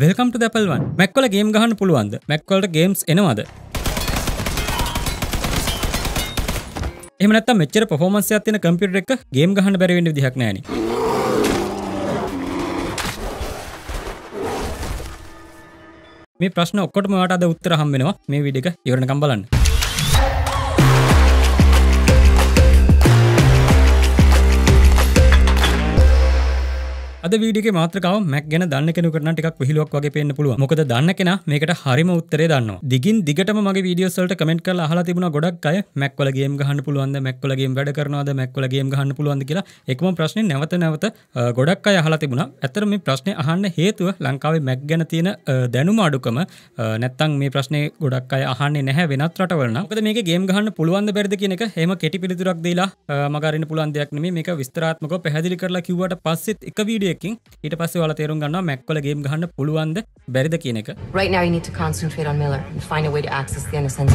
වෙල්කම්ට දැපල්වන් මැක්වල game ගහන්න පුළුවන්ද මැක්වලට games එනවාද එමනත් මෙච්චර පොහොමන්ස තින කම්පිට එක ගේම් ගහන්න බැරිවෙන්න දිහක් නෑන මේ ප්‍රශ්න ඔක්කොට මට අද උත්තරහම් වෙනවා මේ විඩික ඉවරණ කම්බලන්න අද වීඩියගේ මාත්‍රකාව මැක් ගැන දන්න කෙනෙකුට ටිකක් විහිළුවක් වගේ පේන්න පුළුවන්. මොකද දන්න කෙනා මේකට හරිම උත්තරේ දන්නවා. දිගින් දිගටම මගේ වීඩියෝස් වලට කමෙන්ට් කරලා අහලා තිබුණා ගොඩක් අය මැක් වල ගේම් ගහන්න පුළුවන්ද මැක් වල ගේම් වැඩ කරනවද මැක් වල ගේම් ගහන්න පුළුවන්ද කියලා එකම ප්‍රශ්නේ නැවත නැවත ගොඩක් අය අහලා තිබුණා. ඇත්තට මේ ප්‍රශ්නේ අහන්න හේතුව ලංකාවේ මැක් ගැන තියෙන දැනුම අඩුකම නැත්තම් මේ ප්‍රශ්නේ ගොඩක් අය අහන්නේ නැහැ වෙනත් රටවල නම්. මොකද මේකේ ගේම් ගහන්න පුළුවන්ද බැරිද කියන එක හැම කෙටි පිළිතුරක් දීලා මගහරින්න පුළුවන් දෙයක් නෙමෙයි. මේක විස්තරාත්මකව පැහැදිලි කරලා කිව්වට පස්සෙත් එක වීඩියෝ එකකින් ඊට පස්ස වල තේරුම් ගන්න මැක්වල ගේම් ගහන්න පුළුවන්ද බැරිද කියන එක. Right now you need to concentrate on Miller and find a way to access the innocence.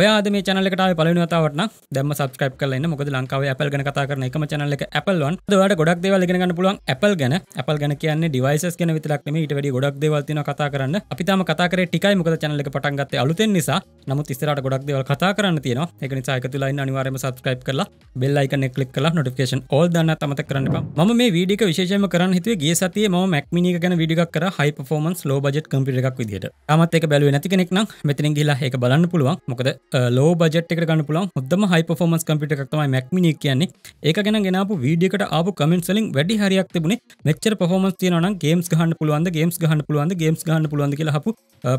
ඔයාද මේ චනලට පලනතාවට දැම සබස්ක්‍රප කලන්න මොකද ලංකාව Apple ගැන කතා කරන එකම චනල එක Apple වන් දවට ගොඩක් දේවල් ගෙනගන්න පුළුවන් Apple ගැන Apple ගැන කියන්නේ devices ගැන විතරක් නෙමෙයි ඊට වැඩි ගොඩක් දේවල් තියෙනවා කතා කරන්න අපි තාම කතා කරේ ටිකයි මොකද channel එක පටන් ගත්තේ අලුතෙන් නිසා නමුත් ඉස්සරහට ගොඩක් දේවල් කතා කරන්න තියෙනවා ඒක නිසා එකතු වෙලා ඉන්න අනිවාර්යයෙන්ම subscribe කරලා bell icon එක click කරලා notification all දාන්න අමතක කරන්න එපා මම මේ වීඩියෝ එක විශේෂයෙන්ම කරන්න හිතුවේ ගිය සතියේ මම Mac mini එක ගැන වීඩියෝ එකක් කරා high performance low budget computer එකක් විදියට තාමත් ඒක බැලුවේ නැති කෙනෙක් නම් මෙතනින් ගිහලා ඒක බලන්න පුළුවන් මොකද ලෝ බජට ගන්න පුල හොදම හයිපෆෝමස් කම්පිට එකක්තමයි මැක්මිනි කියන්නේ ඒක ගැන ගෙනපු වීඩියකට ආපු කමෙන්ට්සලින් වැඩි හරියක් තිබුණේ මෙච්චර පොමස් තියනන ගේම්ස් ගහන්න පුළුවන්ද ගේම්ස් ගහන්න පුළුවන්ද ගේම්ස් ගහන්න පුළුවන්ද කියලා හපු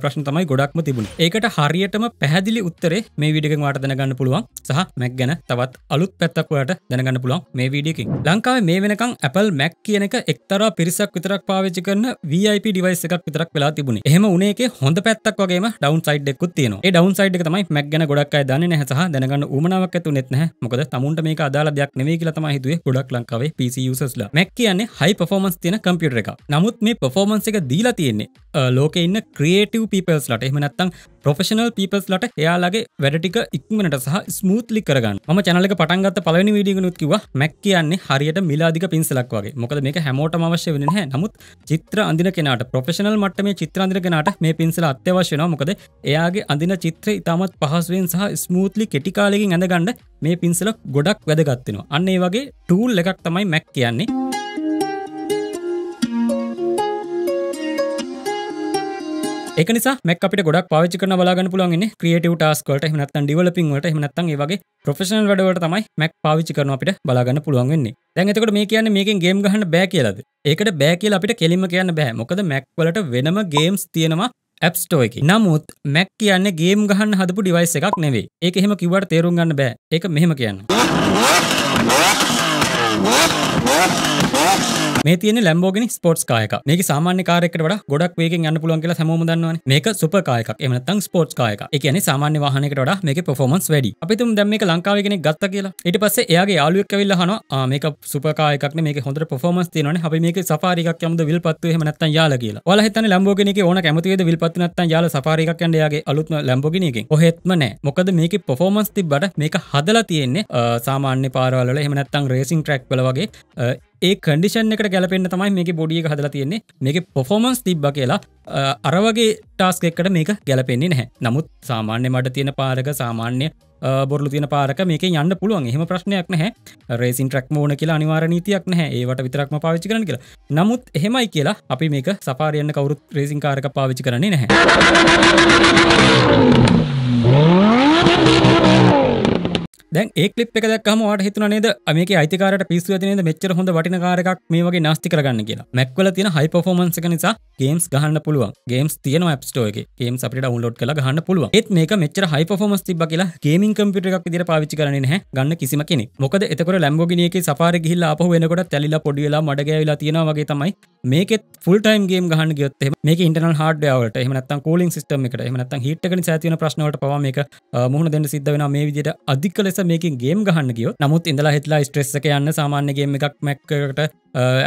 ප්‍රශ්න තමයි ගොඩක්ම තිබුණ ඒකට හරියටම පැහැදිලි උත්තරේ මේ විඩියකෙන් වාට දැනගන්න පුළුවන් සහ මැක් ගැන තවත් අලුත් පැත්තක් ඔයාට දැනගන්න පුළුවන් මේ වීඩියකින් ලංකාවේ මේ වෙනකන් Apple Mac කියන එක එක්තරා පිරිසක් විතරක් පාවිච්චි කරන VIP device එකක් විතරක් වෙලා තිබුණේ එහෙම උනේ එකේ හොඳ පැත්තක් වගේම ඩවුන් සයිඩ් එකකුත් තියෙනවා ඒ ඩවුන් සයිඩ් එක තමයි Mac ගැන ගොඩක් අය දන්නේ නැහැ සහ දැනගන්න උමනාවක් ඇතුනෙත් නැහැ මොකද තමුන්ට මේක අදාළ දෙයක් නෙවෙයි කියලා තමයි හිතුවේ ගොඩක් ලංකාවේ PC usersලා Mac කියන්නේ high performance තියෙන computer එකක් නමුත් මේ performance එක දීලා තියෙන්නේ ලෝකේ ඉන්න creative peoples ලට එහෙම නැත්නම් ප්‍රොෆෙෂනල් පීපස්ලට එයාලගේ වැඩටික ඉක්මනට සහ ස්මූත්ලි කරගන්න ම චනලක පටන්ගත් පලනි වීඩිය නුත් කිව මැක් කියන්නේ හරියට මිලාදික පින්සලක් වගේ මොකද මේක හැමෝට අවශ්‍ය වෙන හැ නමුත් චිත්‍ර අඳන කෙනට ප්‍රොෆෙෂනල් මට මේ චිත්‍ර අඳර කෙනට මේ පින්සල අත්‍යවශ්‍යන මොකද එයාගේ අඳන චිත්‍ර ඉතාමත් පහසුවෙන් සහ ස්මූත්ලි කෙටිකාලකින් ඇඳගන්න මේ පින්සලක් ගොඩක් වැදගත්වෙනවා අන්නේ වගේ ටූල් එකක් තමයි මැක් කියන්නේ එක නිසා මැක් අපිට ගොඩක් පාවිච්චි කරන බලාගන්න පුළුවන් ක්‍රියේටව ටාස්කට හිනත්තන් ඩිවලපින් වලට හිනත්තන් ඒ වගේ ප්‍රොෆෙෂනල් වැඩවලට තමයි මැක් පාවිච්චි කරන අපිට බලාගන්න පුළුවන් වෙන්නේ දැන් එතකොට මේ කියන්නේ මේකෙන් ගේම් ගහන්න බෑ කියලාද ඒකට බෑ කියලා අපිට කෙලින්ම කියන්න බෑ මොකද මැක් වලට වෙනම ගේම්ස් තියෙනවා ඇප්ස්ටෝයකි නමුත් මැක් කියන්න ගේම් ගහන්න හදපු ඩිවයිස් එකක් නෙවේ ඒක එහෙම කිවට තේරුම් ගන්න බෑ ඒක මෙහෙම කියන්න. මේ තියෙන ලැම්බෝගිනි ස්පෝර්ට්ස් කායක. මේක සාමාන්‍ය කාර් එකකට වඩා ගොඩක් වේගෙන් යන්න පුළුවන් කියලා හැමෝම දන්නවනේ. මේක සුපර් කාර් එකක්. එහෙම නැත්නම් ස්පෝර්ට්ස් කාර් එකක්. ඒ කියන්නේ සාමාන්‍ය වාහනයකට වඩා මේකේ performance වැඩි. අපි තුමු දැන් මේක ලංකාවේ කෙනෙක් ගත්තා කියලා. ඊට පස්සේ එයාගේ යාළුවෙක් ඇවිල්ලා අහනවා ආ මේක සුපර් කාර් එකක් නේ මේක හොඳට performance තියෙනවානේ. අපි මේකේ සෆාරි එකක් යමුද විල්පත්තු එහෙම නැත්නම් යාලා කියලා. ඔයාලා හිතන්නේ ලැම්බෝගිනි එකේ ඕන කැමති වේද විල්පත්තු නැත්නම් යාලා සෆාරි එකක් යන්න එයාගේ අලුත්ම ලැම්බෝගිනි එකෙන්. කොහෙත්ම නැහැ. මොකද මේකේ performance තිබ්බට මේක හදලා තියෙන්නේ සාමාන්‍ය පාරවල එහෙම නැත්නම් රේසින් ට්‍රැක් වල වගේ ඒ කඩිෂන් එකට ගැලපෙන්න්න තමයි මේක බොඩිය හදල තියෙන්නේ මේක පොෆෝමන්ස් තිබ්බ කියලා අරවගේ ටාස්ක එකට මේක ගැලපෙන්නේ නැහැ නමුත් සාමාන්‍ය මට තියෙන පාරක සාමාන්‍ය බොරල තින පාරක මේක යන්න පුළුවන් එහම ප්‍රශ්නයක් නැහැ රේසින් ට්‍රක් මෝන කියලා අනිවාර නීතියක් නැහැ ඒවට විතරක්ම පාවිච්චි කරන කියලා නමුත් එහෙමයි කියලා අපි මේක සපාරයන්න කවුරුත් රේසින් කාරක පාවිච්චි කරන්නේ නැහැ දැන් ඒ ලිප් එක දක්ම වාට හිතුන නේද මේක අයිතිකාරට පිස්සු ඇතිනේද මෙච්චර හොඳ වටිනකාරකක් මේ වගේ නාස්ති කරගන්න කියලා මැක්වල තියෙන හයි පොෆෝමන්ස් එක නිසා ගේම්ස් ගහන්න පුළුවන් ගේම්ස් තියෙන ඇප්ස්ටෝ එක ගේම්ස් අපිට ඩවුන්ලෝඩ් කරලා ගහන්න පුළුවන් ඒත් මේක මෙච්චර හයි පොෆෝමන්ස් තිබ්බ කියලා ගේමින් කම්පියුටර් එකක් විදිහට පාවිච්චි කරන්නේ නැහැ ගන්න කිසිම කෙනෙක් මොකද එතකොට ලැම්බෝගිනි එකේ සෆාරි ගිහිල්ලා ආපහු එනකොට තැලිලා පොඩි වෙලා මඩ ගෑවිලා තියෙනවා වගේ තමයි මේකෙත් ෆුල් ටයිම් ගේම් ගහන්න ගියොත් එහෙම මේක ඉන්ටර්නල් හાર્ඩ්වෙයාර් වලට එහෙම නැත්නම් කූලින් සිස්ටම් එකට එහෙම නැත්නම් හීට් එක නිසා ඇති වෙන ප්‍රශ්න වලට පවා මේක මුහුණ දෙන්න සිද්ධ වෙනවා මේ විදිහට අධික ලෙස මේකින් ගේම් ගහන්න ගියෝ නමුත් ඉඳලා හිතලා ස්ට්‍රෙස්සක යන්න සාමාන්‍යගේ එකක් මැක්කට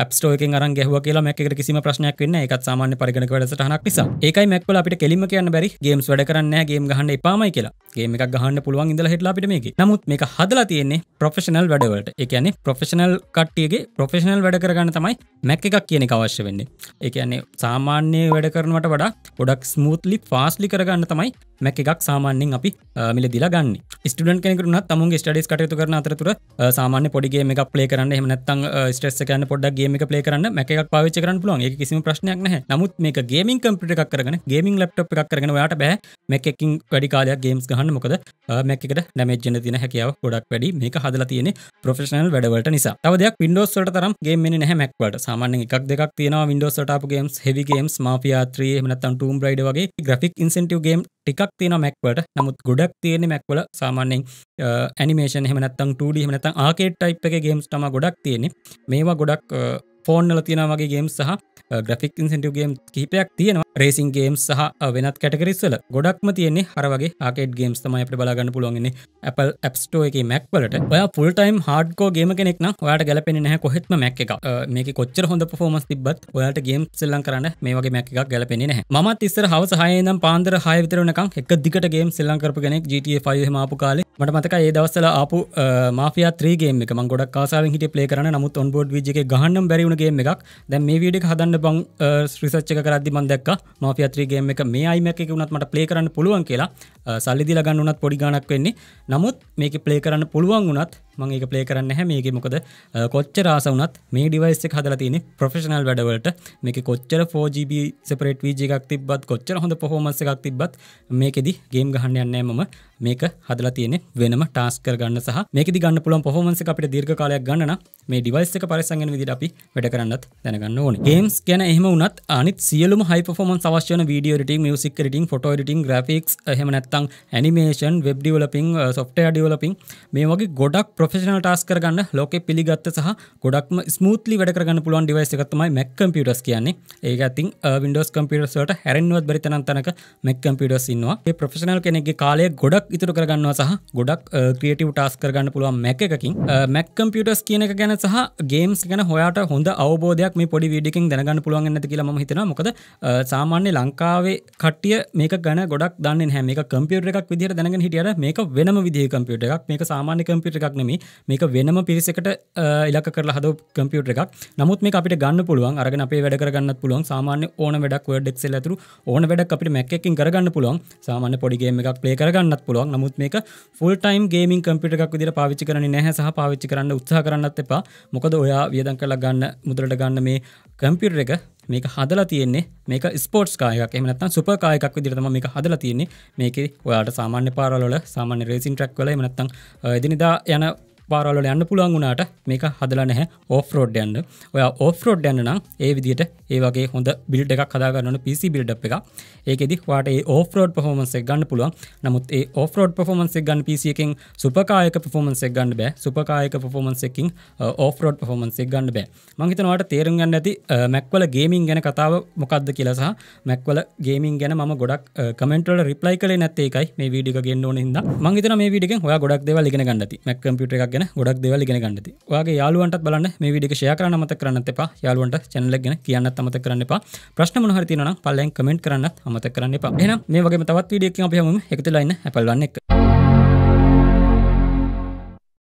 ඇපස්ටෝක අර ගැහ කියලා මැකට කිසිම ප්‍රශ්නයක් වන්න එකත් සාමාන්‍ය පරිගන වැඩසටහනක් නිසා ඒකයි මැක්වල අපිට කෙලිම කියන්න බැරි ගේම්ස් වැඩ කරන්න ගේම් ගහන්න එපාමයි කියලා ගේම එකක් ගහන්න පුළුවන් ඉඳලා හිටලා පිට මේක නමුත් මේ හදලා තියෙන්නේ ප්‍රොෆෙෂනල් වැඩවලට එකන ප්‍රොෆෙෂනල් කට්ටියගේ ප්‍රොෆෙෂනල් වැඩ කරගන්න තමයි මැක් එකක් කියන අවශ්‍ය වෙන්නේ එකන්නේ සාමාන්‍ය වැඩ කරනට වඩා ගොඩක් ස්මූත්ලි ෆාස්ලි කරගන්න තමයි මැක් එකක් සාමාන්‍යෙන් අපි මිල දිලා ගන්න ස්ටඩන් කෙනෙකරුනත් තම තමන්ගේ ස්ටඩිස් කටයුතු කරන අතරතුර සාමාන්‍ය පොඩිගේ මේක ප්ලේ කරන්න හමනත්තන් ස්ටෙස් එකන්න පොඩක් ගේම එක ප්ලේ කරන්න එකක් පාවිච්ච කරන්න පුළුවන් ඒ කිසිම ප්‍රශ්නයක් නැහැ නමුත් මේක ගේමින් කම්පිට එකක් කරන ගේමින් ලප්ටප් එකක් කරන යාට බෑ මැකකින් වැඩි කාලයක් ගේම්ස් ගහන්න මොකද මැකට නැමජන තින හැකියාව ගොඩක් වැඩි මේ හදලා තියෙන ප්‍රෆෙෂනල් වැඩවලට නිසා තවදයක් විඩෝස්ට තරම් ගේම නැහැ මැක්වට සාමාන්‍ය එකක් දෙක් තියෙන විඩෝස්ටාප ගේම්ස් හෙවිගේම්ස් මාපියාත්‍රයේ මනත්තන් ටම් බ්‍රයිඩ වගේ ග්‍රික් ඉන්සටව ගේම් ටිකක් තියෙන මැක්වට නමුත් ගොඩක් තියෙන මැක්වල සාමාන්‍යෙන් ඇනිමේෂන් හෙමනත්තං ටඩ හමනත ආකෙට් ටයිප් එක ගේම්ස් තම ගොඩක් තියෙනෙ මේවා ගොඩක් ෆෝන්නල තියෙනවගේ ගේම් සහ ග්‍රෆික් ඉන්සෙන්ටියගේම් කහිපයක් තියෙනවා රේසින් ගේම් සහ වෙනත් කටකරිස්වල ගොඩක්ම තියන්නේ හරවගේ ආකෙට් ගේම්ස් තමයි අපට බලාගන්න පුළුවන්න්නේ Apple Appස්ටෝ එක මැක්වලට ඔය පුල්ටයිම් හඩ්කෝ ගේම කෙනෙක්න ඔයාට ගැලපෙන නැහැ කොහෙත්ම මැක් එක මේක කොච්චර හොඳ පොෆෝමස් තිබත් ඔයාට ගේම් සෙල්ලන් කරන්න මේ වගේ මැක් එකක් ගැලපෙන නැහැ මත් ඉස්සර හවස හයනම් පාන්දර හය විතරනකම් එක දිකට ගේම් සෙල්ලන් කරපු කෙනෙක් GTA5 මාපු කාලේ මට මතක ඒ දවස්සල ආපු මාෆිය ත්‍රේගේ එක ම ගොඩක් කාසාාවෙන් හිට පලේ කරන නමුත් ඔන්බෝඩ් විජගේ ගහන්න බැරිුණගේ එකක් දැන් මේ විඩික හදන්න බං ශ්‍රිසච්ච කරදදි මන්දක් මාෆියත්‍රීගේම එක මේ අයිමැක වුණත් මට පලේ කරන්න පුළුවන් කියලා සල්ලිදි ලගන්න වනත් පොඩි ගණක් වෙන්නේ නමුත් මේක පලේ කරන්න පුළුවන් වුණත් මං ඒක ප්ලේ කරන්න හැ මේක මොකද කොච්චර ආසවනත් මේ ඩිවයිස් එක හදලා තියෙන ප්‍රොෆෙෂනල් වැඩවලට මේක කොච්චර 4GB සෙපරේට් VG එකක් තිබ්බත් කොච්චර හොඳ පොෆෝමන්ස් එකක් තිබ්බත් මේකෙදි ගේම් ගහන්න යන්නේ මම මේක හදලා තියෙන වෙනම ටාස්ක් කරගන්න සහ මේකෙදි ගන්න පුළුවන් පොෆෝමන්ස් එක අපිට දීර්ඝ කාලයක් ගන්න මේ ඩිවයිස් එක පරිසංගෙන විදිහට අපි වැඩ කරන්නත් දැනගන්න ඕනේ. ගේම්ස් ගැන එහෙම වුණත් අනිත් සියලුම high performance අවශ්‍ය වෙන video editing, music editing, photo editing, graphics එහෙම නැත්නම් animation, web developing, software developing මේ වගේ ගොඩක් ප්‍රෆෙෂනල් ටාස් කරගන්න ලෝකෙ පිළිගත්ත සහ ගොඩක්ම ස්මූත්ලි වැඩ කරගන්න පුළුවන් ඩිවයිස් එක තමයි Mac computers කියන්නේ. ඒක අතින් Windows computers වලට හැරෙන්නවත් බැරි තරම් තැනක Mac computers ඉන්නවා. මේ ප්‍රොෆෙෂනල් කෙනෙක්ගේ කාලය ගොඩක් ඉතුරු කරගන්නවා සහ ගොඩක් ක්‍රියේටිව් ටාස් කරගන්න පුළුවන් Mac එකකින්. Mac computers කියන එක ගැන සහ ගේම්ස් ගැන හොයාට හොඳ අවබෝධයක් මේ පොඩි වීඩියෝ එකකින් දැනගන්න පුළුවන් නැති කියලා මම හිතනවා. මොකද සාමාන්‍ය ලංකාවේ කට්ටිය මේක ගැන ගොඩක් දන්නේ නැහැ. මේක කම්පියුටර් එකක් විදිහට දැනගෙන හිටියට මේක වෙනම විදිහේ කම්පියුටර් එකක්. මේක සාමාන්‍ය කම්පියුටර් එකක් නෙමෙයි. මේක වෙනම පිරිසකට ඉලක කර හද කම්පියුට එකක් නමුත් මේ අපිට ගන්න පුළුවන් අරග අපේ වැඩ කරගන්න පුළුවන් සාමාන්‍ය ඕන වැඩක් වඩ එක්සෙල් ඇතුරු ඕන වැඩක් අපිට මැක්කින් කරගන්න පුළුවන් සාමාන්‍ය පොඩිගේ එකක් පලේ කරගන්නත් පුළුවන් නමුත් මේක ෆුල් ටයිම් ගේමින් කම්පිට එකක් විදිර පාවිච්චි කරන නැහැ සහ පාවිච්චි කරන්න උත්සා කරන්නත් එපා මොකද ඔයා වියදන් කළ ගන්න මුදරට ගන්න මේ කම්පියුට එක මේක හදලා තියෙන්නේ මේක ස්පෝට්ස් කායක එමනත්තන් සුප කායකක් විදිරතම මේක හදලා තියෙන්නේ මේක ඔයාට සාමාන්‍ය පාරලොල සාමාන්‍ය රේසින් ට්‍රක් වල එමනත්තං එදිනිදා යන පාරවලට යන්න පුළුවන් වුණාට මේක හදලා නැහැ ඕෆරෝඩ් යන්න ඔයා ඕෆරෝඩ් යන්න නම් ඒ විදිහට ඒ වගේ හොඳ බිල්ඩ් එකක් හදාගන්නන පිසි බිල්ඩ් එක ඒකෙදි වාට ඒ ඕෆරෝඩ් පහෝමන්සෙක් ගන්න පුළුවන් නමුත් ඒ ඕෆරෝඩ් පහෝමන්සෙක් ගන්න පිසියකින් සුපකායක පෆෝමන්සෙක් ගන්න බෑ සුපකායක පෆෝමන්සෙකින් ඕෆරෝඩ් පහෝමන්සෙක් ගන්න බෑ මංහිතනවාට තේරුම් ගන්න ඇති මැක්වල ගේමින් ගැන කතාව මොකක්ද කියලසාහ මැක්වල ගේමින් ගැන ම ගොඩක් කමෙන්ටල රිප්ලයි කල නැත්තේකයි මේ විඩික ගෙන්න්න ඕන හිද මංගේතන මේ විඩික හො ගොඩක් දෙව ලිගෙන ගන්නති මැක් කම්පිට එකක් ගැන ගොඩක් දෙවල් ඉගෙන ගන්නති. ඔයාගේ යාළුවන්ටත් බලන්න මේ වීඩියෝ එක ෂෙයා කරන්න මතක කරන්නත් එපා. යාළුවන්ට channel එක ගැන කියන්නත් අමතක කරන්න එපා. ප්‍රශ්න මොනවා හරි තියෙනවා නම් පල්ලෙන් comment කරන්නත් අමතක කරන්න එපා. එහෙනම් මේ වගේම තවත් වීඩියෝ එකකින් අපි හමුවෙමු. එකතු වෙලා ඉන්න Apple One එක.